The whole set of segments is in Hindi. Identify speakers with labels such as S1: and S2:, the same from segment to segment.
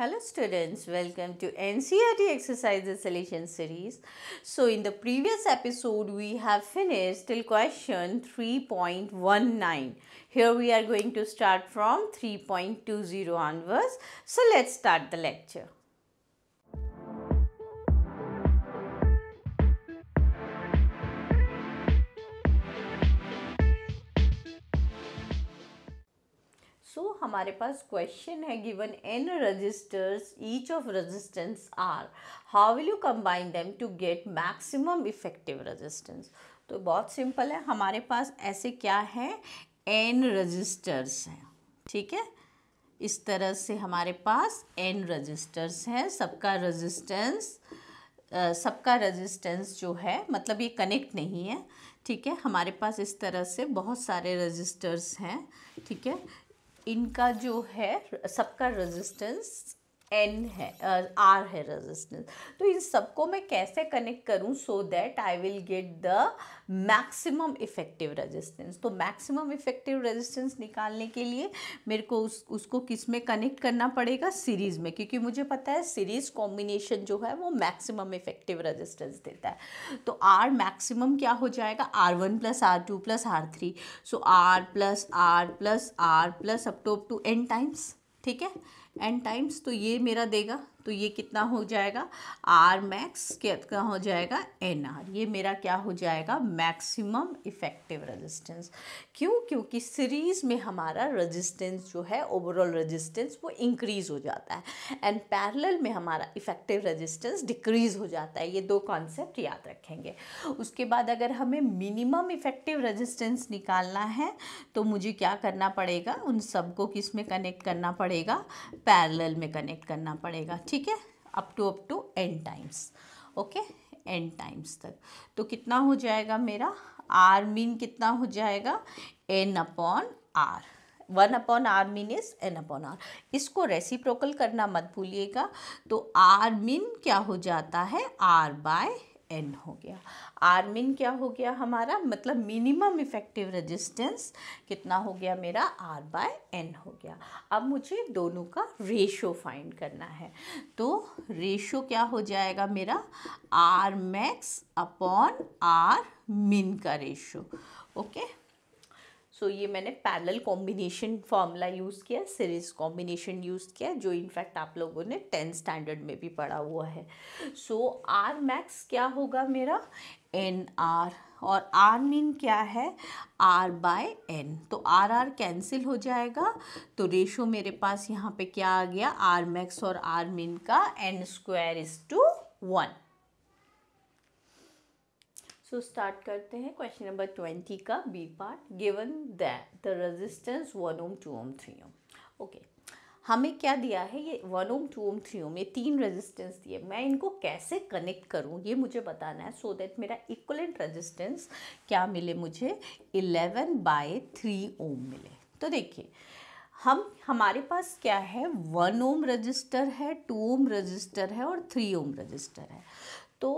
S1: Hello students, welcome to NCERT exercises solution series. So in the previous episode, we have finished till question 3.19. Here we are going to start from 3.20 onwards. So let's start the lecture. So so, हमारे पास क्वेश्चन है given N resistors each of resistance R how will you combine them to get maximum effective resistance तो बहुत सिंपल है हमारे पास ऐसे क्या है एन रजिस्टर्स हैं ठीक है इस तरह से हमारे पास एन रजिस्टर्स हैं सबका रजिस्टेंस सबका रेजिस्टेंस जो है मतलब ये कनेक्ट नहीं है ठीक है हमारे पास इस तरह से बहुत सारे रजिस्टर्स हैं ठीक है इनका जो है सबका रेजिस्टेंस एन है आर है रेजिस्टेंस तो इन सबको मैं कैसे कनेक्ट करूं so that I will get the maximum effective resistance तो मैक्सिमम इफेक्टिव रेजिस्टेंस निकालने के लिए मेरे को उस उसको किस में कनेक्ट करना पड़ेगा सीरीज़ में क्योंकि मुझे पता है सीरीज़ कॉम्बिनेशन जो है वो मैक्सिमम इफेक्टिव रेजिस्टेंस देता है तो आर मैक्सिमम क्या हो जाएगा R one plus R two plus R three so R plus R plus R plus up to up to N times ठीक है एन टाइम्स तो ये मेरा देगा तो ये कितना हो जाएगा आर मैक्स कितना हो जाएगा एन आर ये मेरा क्या हो जाएगा मैक्सिमम इफेक्टिव रेजिस्टेंस क्यों क्योंकि सीरीज़ में हमारा रेजिस्टेंस जो है ओवरऑल रेजिस्टेंस वो इंक्रीज़ हो जाता है एंड पैरेलल में हमारा इफेक्टिव रेजिस्टेंस डिक्रीज़ हो जाता है ये दो कॉन्सेप्ट याद रखेंगे उसके बाद अगर हमें मिनिमम इफेक्टिव रजिस्टेंस निकालना है तो मुझे क्या करना पड़ेगा उन सबको किस में कनेक्ट करना पड़ेगा पैरेलल में कनेक्ट करना पड़ेगा ठीक है up to up to N times okay N times तक तो कितना हो जाएगा मेरा आर मीन कितना हो जाएगा N upon R one upon R mean is N upon R इसको रेसिप्रोकल करना मत भूलिएगा तो आर मीन क्या हो जाता है आर बाय एन हो गया आर मिन क्या हो गया हमारा मतलब मिनिमम इफेक्टिव रेजिस्टेंस कितना हो गया मेरा आर बाय एन हो गया अब मुझे दोनों का रेशो फाइंड करना है तो रेशो क्या हो जाएगा मेरा आर मैक्स अपॉन आर मिन का रेशो ओके सो so, ये मैंने पैरल कॉम्बिनेशन फार्मूला यूज़ किया सीरीज कॉम्बिनेशन यूज़ किया जो इनफैक्ट आप लोगों ने टेंथ स्टैंडर्ड में भी पढ़ा हुआ है सो आर मैक्स क्या होगा मेरा एन आर और आर मीन क्या है आर बाय एन तो आर आर कैंसिल हो जाएगा तो रेशो मेरे पास यहाँ पे क्या आ गया आर मैक्स और आर मीन का N square is to one so start करते हैं क्वेश्चन नंबर ट्वेंटी का B part given that the resistance one ohm two ohm three ohm okay हमें क्या दिया है ये one ohm two ohm three ohm ये तीन रेजिस्टेंस दिए मैं इनको कैसे कनेक्ट करूँ ये मुझे बताना है सो so दैट मेरा इक्वलेंट रेजिस्टेंस क्या मिले मुझे इलेवन बाय थ्री ओम मिले तो देखिए हम हमारे पास क्या है वन ओम रजिस्टर है टू ओम रजिस्टर है और थ्री ओम रजिस्टर है तो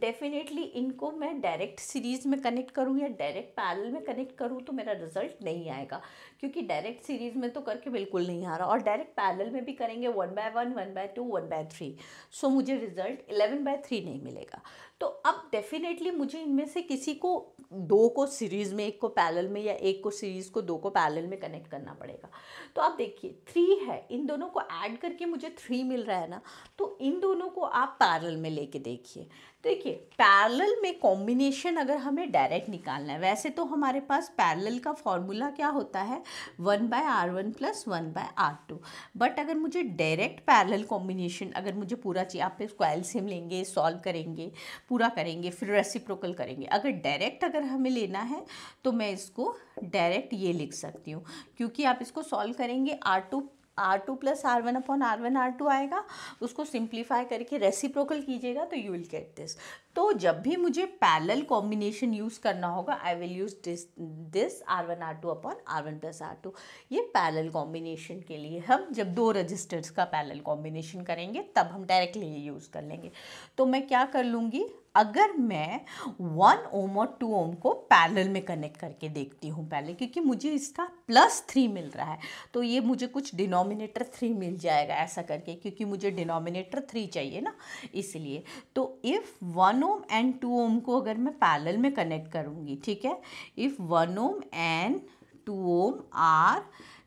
S1: डेफिनेटली इनको मैं डायरेक्ट सीरीज़ में कनेक्ट करूँ या डायरेक्ट पैरल में कनेक्ट करूँ तो मेरा रिजल्ट नहीं आएगा क्योंकि डायरेक्ट सीरीज़ में तो करके बिल्कुल नहीं आ रहा और डायरेक्ट पैरल में भी करेंगे one by one one by two one by three so मुझे रिजल्ट इलेवन बाय थ्री नहीं मिलेगा तो अब डेफिनेटली मुझे इनमें से किसी को दो को सीरीज़ में एक को पैरेलल में या एक को सीरीज़ को दो को पैरेलल में कनेक्ट करना पड़ेगा तो आप देखिए थ्री है इन दोनों को ऐड करके मुझे थ्री मिल रहा है ना तो इन दोनों को आप पैरेलल में लेके देखिए देखिए पैरेलल में कॉम्बिनेशन अगर हमें डायरेक्ट निकालना है वैसे तो हमारे पास पैरेलल का फॉर्मूला क्या होता है one by R one plus one by R two but अगर मुझे डायरेक्ट पैरेलल कॉम्बिनेशन अगर मुझे पूरा चाहिए आप स्क्वाइल सेम लेंगे सॉल्व करेंगे पूरा करेंगे फिर रेसिप्रोकल करेंगे अगर डायरेक्ट अगर हमें लेना है तो मैं इसको डायरेक्ट ये लिख सकती हूँ क्योंकि आप इसको सॉल्व करेंगे R two R two plus R one upon R one R two आएगा उसको सिंप्लीफाई करके रेसिप्रोकल कीजिएगा तो यू विल गेट दिस तो जब भी मुझे पैरेलल कॉम्बिनेशन यूज़ करना होगा I will use this this R one R two upon R one plus R two ये पैरेलल कॉम्बिनेशन के लिए हम जब दो रजिस्टर्स का पैरेलल कॉम्बिनेशन करेंगे तब हम डायरेक्टली ये यूज़ कर लेंगे तो मैं क्या कर लूँगी अगर मैं वन ओम और टू ओम को पैरेलल में कनेक्ट करके देखती हूँ पहले क्योंकि मुझे इसका प्लस थ्री मिल रहा है तो ये मुझे कुछ डिनोमिनेटर थ्री मिल जाएगा ऐसा करके क्योंकि मुझे डिनोमिनेटर थ्री चाहिए ना इसलिए तो if one ohm and two ohm को अगर मैं पैरेलल में कनेक्ट करूँगी ठीक है if one ohm and two ohm are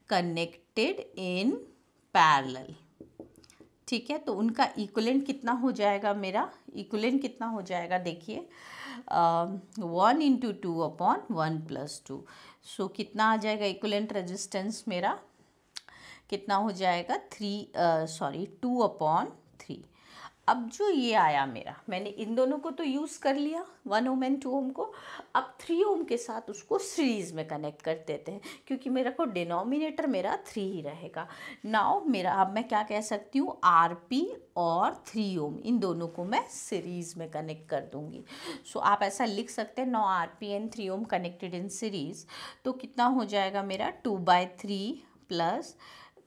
S1: connected in parallel ठीक है तो उनका इक्वलेंट कितना हो जाएगा मेरा इक्वलेंट कितना हो जाएगा देखिए one into two upon one plus two so कितना आ जाएगा इक्वलेंट रेजिस्टेंस मेरा कितना हो जाएगा थ्री सॉरी टू अपॉन अब जो ये आया मेरा मैंने इन दोनों को तो यूज़ कर लिया one ohm and two ohm को अब थ्री ओम के साथ उसको सीरीज़ में कनेक्ट कर देते हैं क्योंकि मेरा को डिनोमिनेटर मेरा थ्री ही रहेगा नाउ मेरा अब मैं क्या कह सकती हूँ आर पी और थ्री ओम इन दोनों को मैं सीरीज़ में कनेक्ट कर दूँगी सो आप ऐसा लिख सकते हैं now R P and three ohm connected in series तो कितना हो जाएगा मेरा टू बाय थ्री प्लस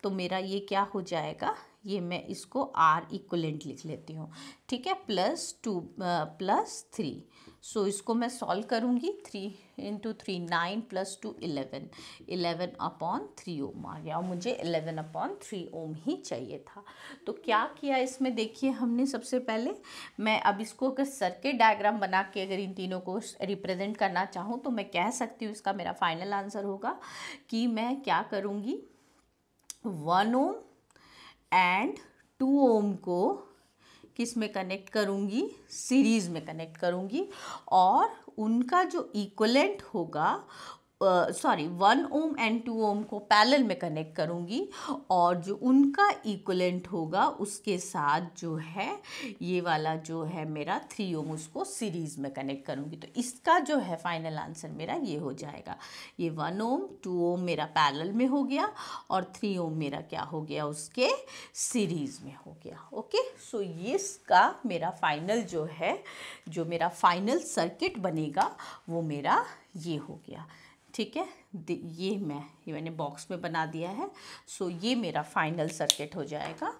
S1: तो मेरा ये क्या हो जाएगा ये मैं इसको आर इक्वलेंट लिख लेती हूँ ठीक है plus two plus three so इसको मैं सॉल्व करूँगी three into three nine plus two eleven eleven upon three ohm आ गया और मुझे इलेवन अपॉन थ्री ओम ही चाहिए था तो क्या किया इसमें देखिए हमने सबसे पहले मैं अब इसको अगर सर्किट डायग्राम बना के अगर इन तीनों को रिप्रेजेंट करना चाहूँ तो मैं कह सकती हूँ इसका मेरा फाइनल आंसर होगा कि मैं क्या करूँगी one ohm and two ohm को किस में कनेक्ट करूँगी सीरीज़ में कनेक्ट करूँगी और उनका जो इक्वलेंट होगा sorry one ohm and two ohm को पैरेलल में कनेक्ट करूँगी और जो उनका इक्वलेंट होगा उसके साथ जो है ये वाला जो है मेरा थ्री ओम उसको सीरीज़ में कनेक्ट करूँगी तो इसका जो है फाइनल आंसर मेरा ये हो जाएगा ये वन ओम टू ओम मेरा पैरेलल में हो गया और थ्री ओम मेरा क्या हो गया उसके सीरीज़ में हो गया ओके सो ये इसका मेरा फाइनल जो है जो मेरा फाइनल सर्किट बनेगा वो मेरा ये हो गया ठीक है ये मैं ये मैंने बॉक्स में बना दिया है सो ये मेरा फाइनल सर्किट हो जाएगा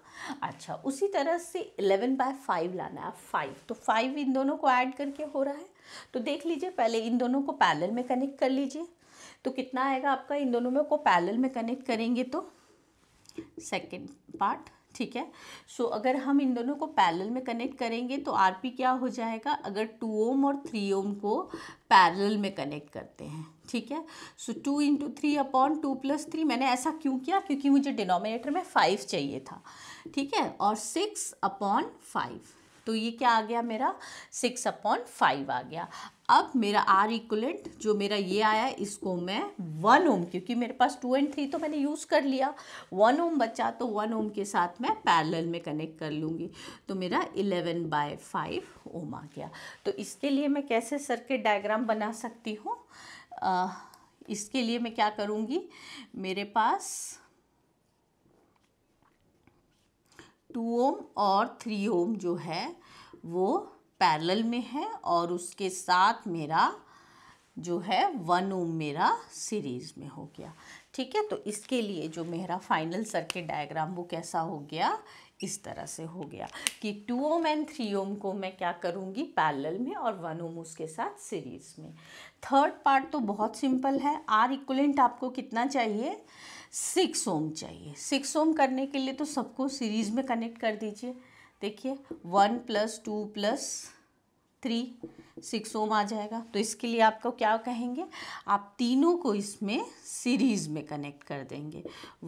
S1: अच्छा उसी तरह से इलेवन बाय फाइव लाना है फाइव तो फाइव इन दोनों को ऐड करके हो रहा है तो देख लीजिए पहले इन दोनों को पैरेलल में कनेक्ट कर लीजिए तो कितना आएगा आपका इन दोनों में को पैरेलल में कनेक्ट करेंगे तो सेकंड पार्ट ठीक है सो so, अगर हम इन दोनों को पैरेलल में कनेक्ट करेंगे तो आरपी क्या हो जाएगा अगर टू ओम और थ्री ओम को पैरेलल में कनेक्ट करते हैं ठीक है so two into three upon two plus three मैंने ऐसा क्यों किया क्योंकि मुझे डिनोमिनेटर में फाइव चाहिए था ठीक है और सिक्स अपॉन फाइव तो ये क्या आ गया मेरा सिक्स अपॉन फाइव आ गया अब मेरा आर इक्वलेंट जो मेरा ये आया इसको मैं वन ओम क्योंकि मेरे पास टू एंड थ्री तो मैंने यूज़ कर लिया वन ओम बचा तो वन ओम के साथ मैं पैरेलल में कनेक्ट कर लूँगी तो मेरा इलेवन बाय फाइव ओम आ गया तो इसके लिए मैं कैसे सर्किट डायग्राम बना सकती हूँ इसके लिए मैं क्या करूँगी मेरे पास टू ओम और थ्री ओम जो है वो पैरल में है और उसके साथ मेरा जो है वन ओम मेरा सीरीज में हो गया ठीक है तो इसके लिए जो मेरा फाइनल सर्किट डायग्राम वो कैसा हो गया इस तरह से हो गया कि two ohm and three ohm को मैं क्या करूँगी पैरल में और वन ओम उसके साथ सीरीज में थर्ड पार्ट तो बहुत सिंपल है आर इक्वलेंट आपको कितना चाहिए सिक्स ओम चाहिए सिक्स ओम करने के लिए तो सबको सीरीज में कनेक्ट कर दीजिए देखिए one plus two plus three six ohm आ जाएगा तो इसके लिए आपको क्या कहेंगे आप तीनों को इसमें सीरीज में कनेक्ट कर देंगे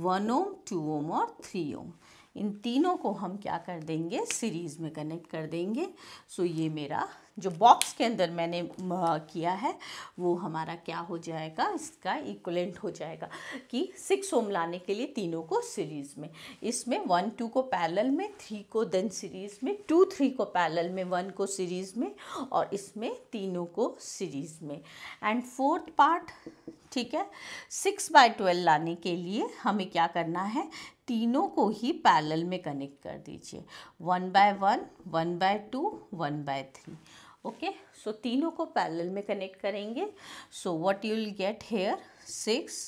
S1: वन ओम टू ओम और थ्री ओम इन तीनों को हम क्या कर देंगे सीरीज़ में कनेक्ट कर देंगे सो ये मेरा जो बॉक्स के अंदर मैंने किया है वो हमारा क्या हो जाएगा इसका इक्वलेंट हो जाएगा कि सिक्स ओम लाने के लिए तीनों को सीरीज़ में इसमें वन टू को पैरेलल में थ्री को देन सीरीज़ में टू थ्री को पैरेलल में वन को सीरीज़ में और इसमें तीनों को सीरीज़ में एंड फोर्थ पार्ट ठीक है सिक्स बाय ट्वेल्व लाने के लिए हमें क्या करना है तीनों को ही पैरल में कनेक्ट कर दीजिए one by one one by two one by three okay so तीनों को पैरल में कनेक्ट करेंगे so what you will get here six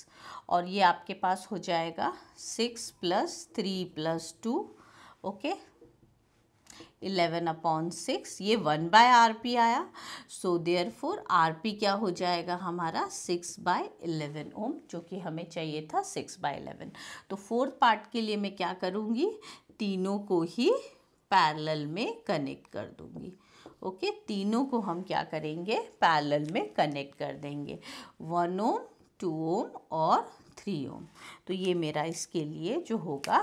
S1: और ये आपके पास हो जाएगा six plus three plus two okay eleven upon six ये वन बाय आर पी आया so therefore R P क्या हो जाएगा हमारा सिक्स बाय इलेवन ओम जो कि हमें चाहिए था सिक्स बाय इलेवन तो फोर्थ पार्ट के लिए मैं क्या करूँगी तीनों को ही पैरेलल में कनेक्ट कर दूँगी ओके okay, तीनों को हम क्या करेंगे पैरेलल में कनेक्ट कर देंगे वन ओम टू ओम और थ्री ओम तो ये मेरा इसके लिए जो होगा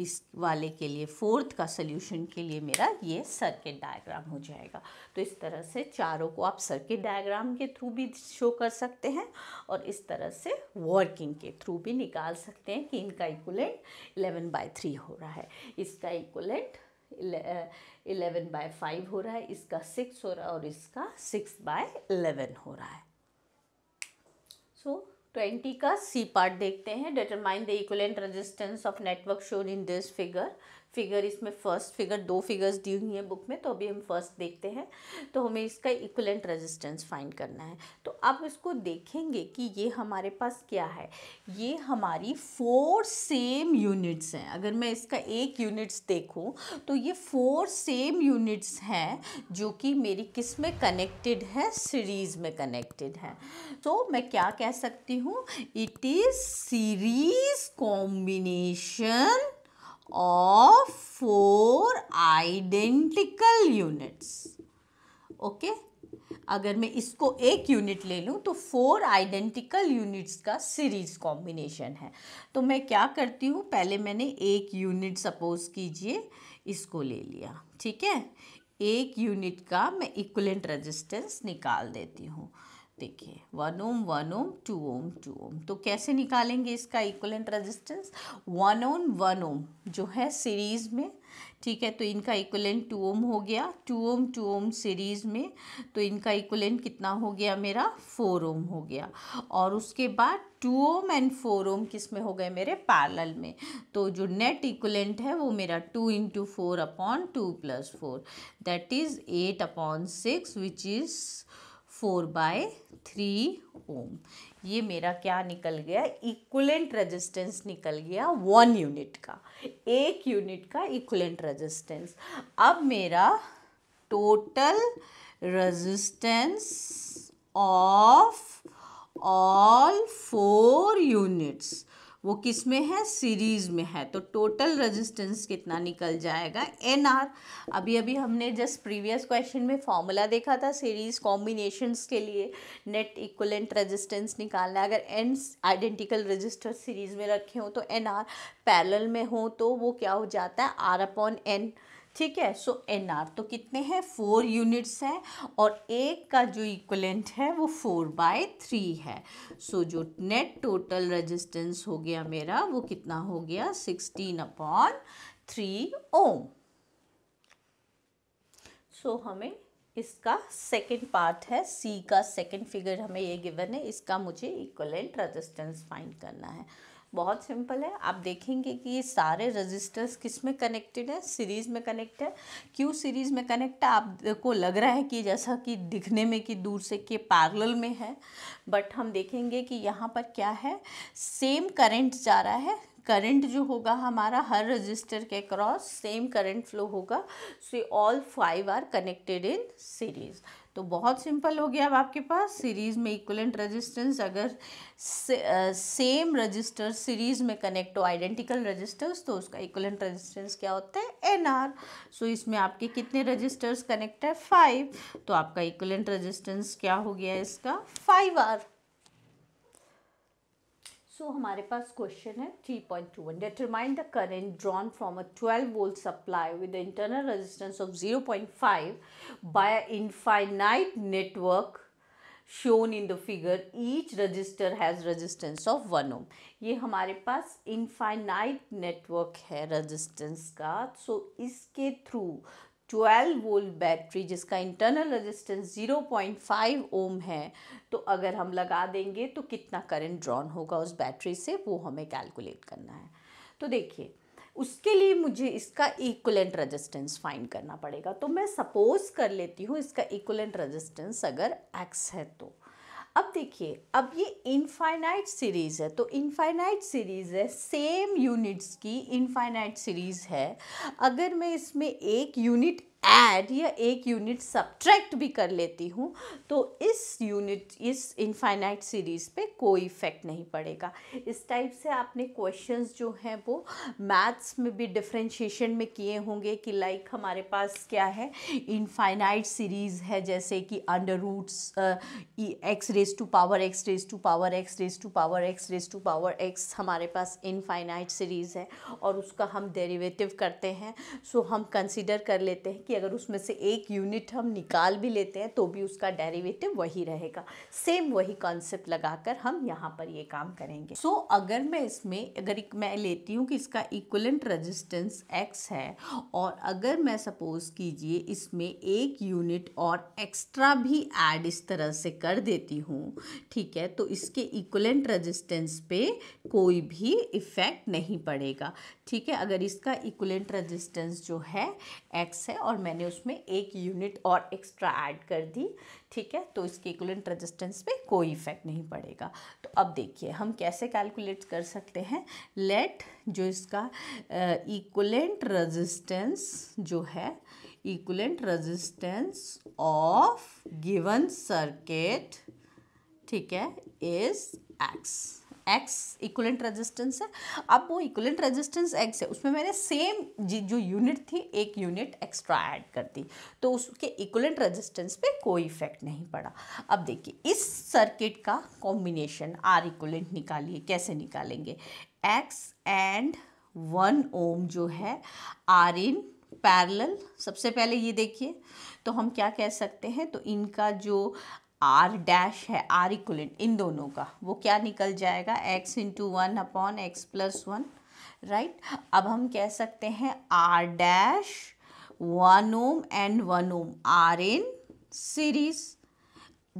S1: इस वाले के लिए फोर्थ का सोल्यूशन के लिए मेरा ये सर्किट डायग्राम हो जाएगा तो इस तरह से चारों को आप सर्किट डायग्राम के थ्रू भी शो कर सकते हैं और इस तरह से वर्किंग के थ्रू भी निकाल सकते हैं कि इनका इक्वलेंट इलेवन बाई थ्री हो रहा है इसका इक्वलेंट इलेवन बाय फाइव हो रहा है इसका सिक्स हो रहा है और इसका सिक्स बाय इलेवन हो रहा है सो so, ट्वेंटी का सी पार्ट देखते हैं determine the equivalent resistance of network shown in this figure figure इसमें फर्स्ट फिगर दो फिगर्स दी हुई हैं बुक में तो अभी हम फर्स्ट देखते हैं तो हमें इसका इक्वलेंट रेजिस्टेंस फाइंड करना है तो अब इसको देखेंगे कि ये हमारे पास क्या है ये हमारी फोर सेम यूनिट्स हैं अगर मैं इसका एक यूनिट्स देखूँ तो ये फोर सेम यूनिट्स हैं जो कि मेरी किस में कनेक्टेड है सीरीज़ में कनेक्टेड है तो मैं क्या कह सकती हूँ it is series combination of four identical units. Okay? अगर मैं इसको एक यूनिट ले लूँ तो फोर आइडेंटिकल यूनिट्स का सीरीज कॉम्बिनेशन है तो मैं क्या करती हूँ पहले मैंने एक यूनिट सपोज कीजिए इसको ले लिया ठीक है एक यूनिट का मैं इक्वलेंट रेजिस्टेंस निकाल देती हूँ देखिए one ohm one ohm two ohm two ohm तो कैसे निकालेंगे इसका equivalent resistance one ohm one ohm जो है सीरीज़ में ठीक है तो इनका इक्वलेंट टू ओम हो गया two ohm two ohm series में तो इनका इक्वलेंट कितना हो गया मेरा फोर ओम हो गया और उसके बाद two ohm and four ohm किस में हो गए मेरे पैरल में तो जो नेट इक्वलेंट है वो मेरा two into four upon two plus four that is eight upon six which is four by three ohm ये मेरा क्या निकल गया इक्वलेंट रेजिस्टेंस निकल गया वन यूनिट का एक यूनिट का इक्वलेंट रेजिस्टेंस अब मेरा total resistance of all four units वो किस में है सीरीज़ में है तो टोटल रेजिस्टेंस कितना निकल जाएगा एन आर अभी अभी हमने जस्ट प्रीवियस क्वेश्चन में फॉर्मूला देखा था सीरीज़ कॉम्बिनेशंस के लिए नेट इक्वलेंट रेजिस्टेंस निकालना अगर एन आइडेंटिकल रजिस्टर सीरीज़ में रखे हों तो एन आर पैरल में हो तो वो क्या हो जाता है आर अपॉन एन ठीक है सो एन आर तो कितने हैं फोर यूनिट्स हैं और एक का जो इक्वलेंट है वो फोर बाय थ्री है सो so, जो नेट टोटल रेजिस्टेंस हो गया मेरा वो कितना हो गया sixteen upon three ohm so हमें इसका सेकंड पार्ट है सी का सेकंड फिगर हमें ये गिवन है इसका मुझे इक्वलेंट रेजिस्टेंस फाइंड करना है बहुत सिंपल है आप देखेंगे कि ये सारे रजिस्टर्स किस में कनेक्टेड है सीरीज़ में कनेक्ट है क्यों सीरीज़ में कनेक्ट है आपको लग रहा है कि जैसा कि दिखने में कि दूर से के पार्लल में है बट हम देखेंगे कि यहाँ पर क्या है सेम करंट जा रहा है करंट जो होगा हमारा हर रजिस्टर के क्रॉस सेम करंट फ्लो होगा so all five are connected in series तो बहुत सिंपल हो गया अब आपके पास सीरीज़ में इक्वलेंट रेजिस्टेंस अगर say, uh, same resistor series में कनेक्ट हो आइडेंटिकल रजिस्टर्स तो उसका इक्वलेंट रेजिस्टेंस क्या होता है एन आर सो इसमें आपके कितने रजिस्टर्स कनेक्ट है फाइव तो आपका इक्वलेंट रजिस्टेंस क्या हो गया इसका फाइव आर सो so, हमारे पास क्वेश्चन है 3.21 point two one determine the current drawn from a 12 volt supply with internal resistance of 0.5 point five by infinite network shown in the figure each resistor has resistance of one ohm ये हमारे पास इनफाइनाइट नेटवर्क है रजिस्टेंस का सो so इसके थ्रू 12 वोल्ट बैटरी जिसका इंटरनल रेजिस्टेंस 0.5 ओम है तो अगर हम लगा देंगे तो कितना करंट ड्रॉन होगा उस बैटरी से वो हमें कैलकुलेट करना है तो देखिए उसके लिए मुझे इसका इक्वलेंट रेजिस्टेंस फाइंड करना पड़ेगा तो मैं सपोज कर लेती हूँ इसका इक्वलेंट रेजिस्टेंस अगर एक्स है तो अब देखिए अब ये इनफाइनाइट सीरीज़ है तो इनफाइनाइट सीरीज़ है सेम यूनिट्स की इनफाइनाइट सीरीज़ है अगर मैं इसमें एक यूनिट ऐड या एक यूनिट सब्ट्रैक्ट भी कर लेती हूँ तो इस यूनिट इस इनफाइनाइट सीरीज़ पे कोई इफ़ेक्ट नहीं पड़ेगा इस टाइप से आपने क्वेश्चंस जो हैं वो मैथ्स में भी डिफ्रेंशिएशन में किए होंगे कि लाइक हमारे पास क्या है इनफाइनाइट सीरीज़ है जैसे कि under roots x raise to power x raise to power x raise to power x raise to power x हमारे पास इनफाइनाइट सीरीज़ है और उसका हम डेरिवेटिव करते हैं सो हम कंसिडर कर लेते हैं कि अगर उसमें से एक यूनिट हम निकाल भी लेते हैं तो भी उसका डेरिवेटिव वही रहेगा सेम वही कॉन्सेप्ट लगाकर हम यहाँ पर ये काम करेंगे सो so, अगर मैं इसमें अगर एक मैं लेती हूँ कि इसका इक्वलेंट रेजिस्टेंस एक्स है और अगर मैं सपोज कीजिए इसमें एक यूनिट और एक्स्ट्रा भी ऐड इस तरह से कर देती हूँ ठीक है तो इसके इक्वलेंट रजिस्टेंस पे कोई भी इफ़ेक्ट नहीं पड़ेगा ठीक है अगर इसका इक्वलेंट रजिस्टेंस जो है एक्स है और और मैंने उसमें एक यूनिट और एक्स्ट्रा ऐड कर दी ठीक है तो इसके इक्वलेंट रेजिस्टेंस पे कोई इफेक्ट नहीं पड़ेगा तो अब देखिए हम कैसे कैलकुलेट कर सकते हैं लेट जो इसका इक्वलेंट uh, रेजिस्टेंस जो है equivalent resistance of given circuit ठीक है is x x equivalent resistance है अब वो इक्वलेंट रेजिस्टेंस एक्स है उसमें मैंने सेम जो यूनिट थी एक यूनिट एक्स्ट्रा ऐड कर दी तो उसके इक्वलेंट रेजिस्टेंस पे कोई इफेक्ट नहीं पड़ा अब देखिए इस सर्किट का कॉम्बिनेशन आर इक्वलेंट निकालिए कैसे निकालेंगे एक्स एंड वन ओम जो है आर इन पैरल सबसे पहले ये देखिए तो हम क्या कह सकते हैं तो इनका जो आर डैश है आर इक्वलेंट इन दोनों का वो क्या निकल जाएगा x into one upon x plus one right अब हम कह सकते हैं R dash one ohm and one ohm are in series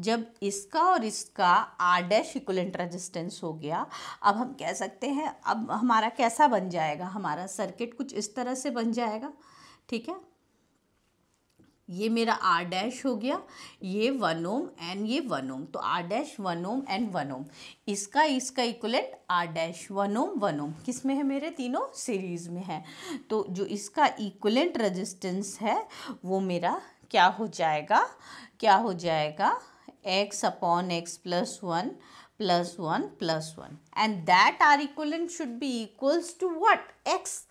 S1: जब इसका और इसका आर डैश इक्वलेंट रेजिस्टेंस हो गया अब हम कह सकते हैं अब हमारा कैसा बन जाएगा हमारा सर्किट कुछ इस तरह से बन जाएगा ठीक है ये मेरा आर डैश हो गया ये वन ओम एंड ये वन ओम तो R dash one ohm and one ohm इसका इसका equivalent R dash one ohm one ohm किस में है मेरे तीनों सीरीज में है तो जो इसका इक्वलेंट रेजिस्टेंस है वो मेरा क्या हो जाएगा क्या हो जाएगा x upon x plus one plus one plus one and that R equivalent should be equals to what x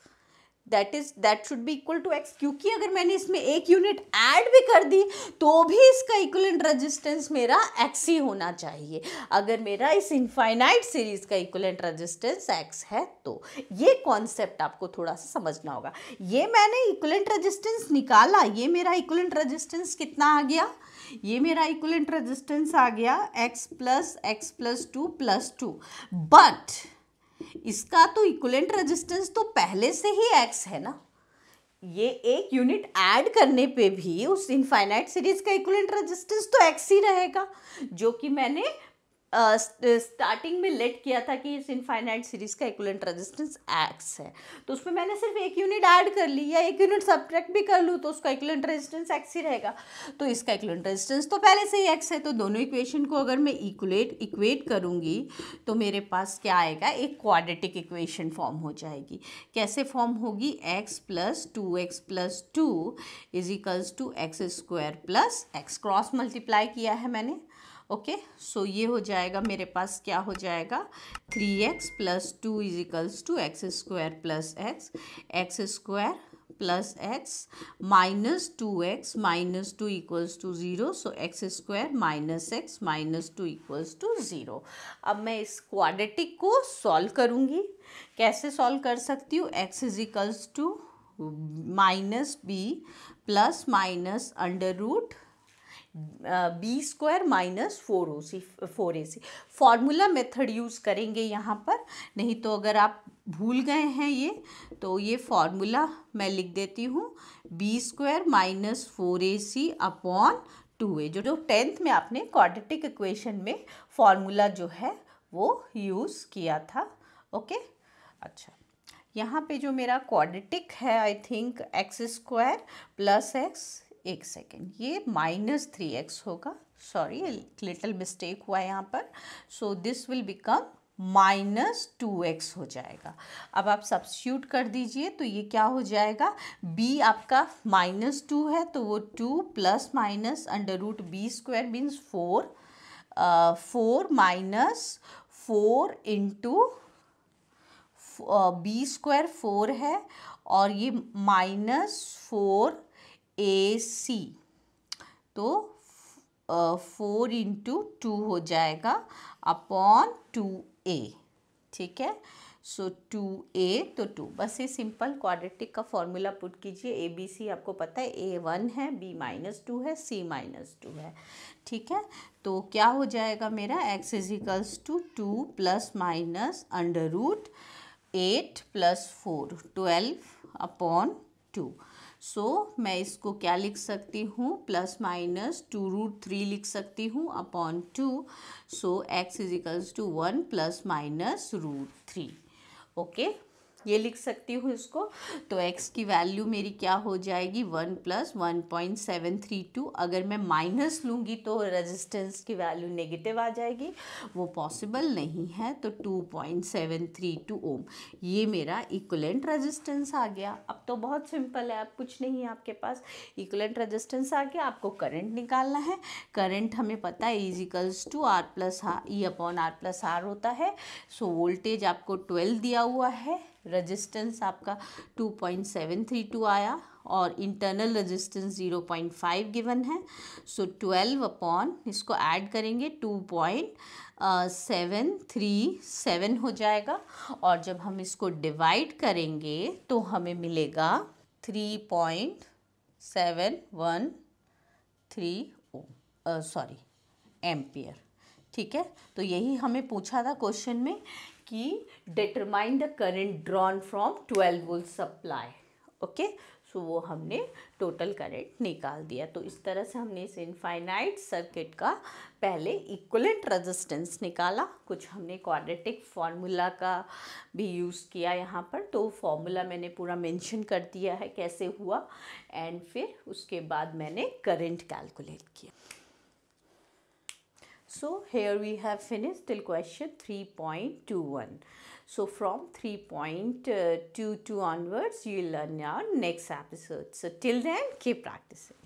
S1: that is that should be equal to x क्योंकि अगर मैंने इसमें एक यूनिट ऐड भी कर दी तो भी इसका इक्वलेंट रेजिस्टेंस मेरा एक्स ही होना चाहिए अगर मेरा इस इनफाइनाइट सीरीज का इक्वलेंट रेजिस्टेंस एक्स है तो ये कॉन्सेप्ट आपको थोड़ा सा समझना होगा ये मैंने इक्वलेंट रेजिस्टेंस निकाला ये मेरा इक्वलेंट रेजिस्टेंस कितना आ गया ये मेरा इक्वलेंट रेजिस्टेंस आ गया x plus x plus two plus two but इसका तो इक्वलेंट रेजिस्टेंस तो पहले से ही एक्स है ना ये एक यूनिट ऐड करने पे भी उस इनफाइनाइट सीरीज का इक्वलेंट रेजिस्टेंस तो एक्स ही रहेगा जो कि मैंने स्टार्टिंग में लेट किया था कि इस इनफाइनाइट सीरीज़ का इक्वलेंट रेजिस्टेंस एक्स है तो उसमें मैंने सिर्फ एक यूनिट ऐड कर ली या एक यूनिट सब्ट्रैक्ट भी कर लूँ तो उसका इक्वलेंट रेजिस्टेंस एक्स ही रहेगा तो इसका इक्वलेंट रेजिस्टेंस तो पहले से ही एक्स है तो दोनों इक्वेशन को अगर मैं इक्वलेट इक्वेट करूँगी तो मेरे पास क्या आएगा एक क्वाड्रेटिक इक्वेशन फॉर्म हो जाएगी कैसे फॉर्म होगी x plus two x plus two is equals to x square plus x cross multiply किया है मैंने ओके सो ये हो जाएगा मेरे पास क्या हो जाएगा three x plus two equals to x square plus x x square plus x minus two x minus two equals to zero so x square minus x minus two equals to zero अब मैं इस क्वाड्रेटिक को सॉल्व करूँगी कैसे सॉल्व कर सकती हूँ x equals to minus b plus minus under root b square minus four o c four a c formula method use करेंगे यहाँ पर नहीं तो अगर आप भूल गए हैं ये तो ये फॉर्मूला मैं लिख देती हूँ b square minus four a c upon two a जो जो टेंथ में आपने क्वाड्रेटिक इक्वेशन में फॉर्मूला जो है वो यूज़ किया था ओके अच्छा यहाँ पे जो मेरा क्वाड्रेटिक है I think x square plus x एक सेकेंड ये माइनस थ्री एक्स होगा सॉरी लिटल मिस्टेक हुआ है यहाँ पर so this will become minus two x हो जाएगा अब आप सब्सिट्यूट कर दीजिए तो ये क्या हो जाएगा b आपका माइनस टू है तो वो two plus minus under root b square means four four minus four into b square four है और ये माइनस फोर ए सी तो फोर इंटू टू हो जाएगा अपॉन टू ए ठीक है सो टू ए तो टू बस ये सिंपल क्वाड्रेटिक का फॉर्मूला पुट कीजिए ए बी सी आपको पता है ए वन है बी माइनस टू है सी माइनस टू है ठीक है तो क्या हो जाएगा मेरा x equals to two plus minus under root eight plus four twelve upon two so so, मैं इसको क्या लिख सकती हूँ plus minus two root three लिख सकती हूँ upon two so x equals to one plus minus root three okay ये लिख सकती हूँ इसको तो x की वैल्यू मेरी क्या हो जाएगी one plus one point seven three two अगर मैं माइनस लूँगी तो रेजिस्टेंस की वैल्यू नेगेटिव आ जाएगी वो पॉसिबल नहीं है तो two point seven three two ohm ये मेरा इक्वलेंट रेजिस्टेंस आ गया अब तो बहुत सिंपल है अब कुछ नहीं है आपके पास इक्वलेंट रजिस्टेंस आ गया आपको करंट निकालना है करंट हमें पता है equals to R plus E upon R plus R होता है सो so, वोल्टेज आपको ट्वेल्व दिया हुआ है रेजिस्टेंस आपका 2.732 आया और इंटरनल रेजिस्टेंस 0.5 गिवन है सो ट्वेल्व अपॉन इसको ऐड करेंगे 2.737 हो जाएगा और जब हम इसको डिवाइड करेंगे तो हमें मिलेगा 3.713 सॉरी एम्पियर ठीक है तो यही हमें पूछा था क्वेश्चन में कि determine the current drawn from twelve volt supply okay so वो हमने टोटल करंट निकाल दिया तो इस तरह से हमने इस इनफाइनाइट सर्किट का पहले इक्वलेंट रेजिस्टेंस निकाला कुछ हमने क्वाड्रेटिक फार्मूला का भी यूज़ किया यहाँ पर तो फार्मूला मैंने पूरा मेंशन कर दिया है कैसे हुआ एंड फिर उसके बाद मैंने करंट कैलकुलेट किया So here we have finished till question 3.21. So from 3.22 onwards you will learn our next episode. So till then keep practicing.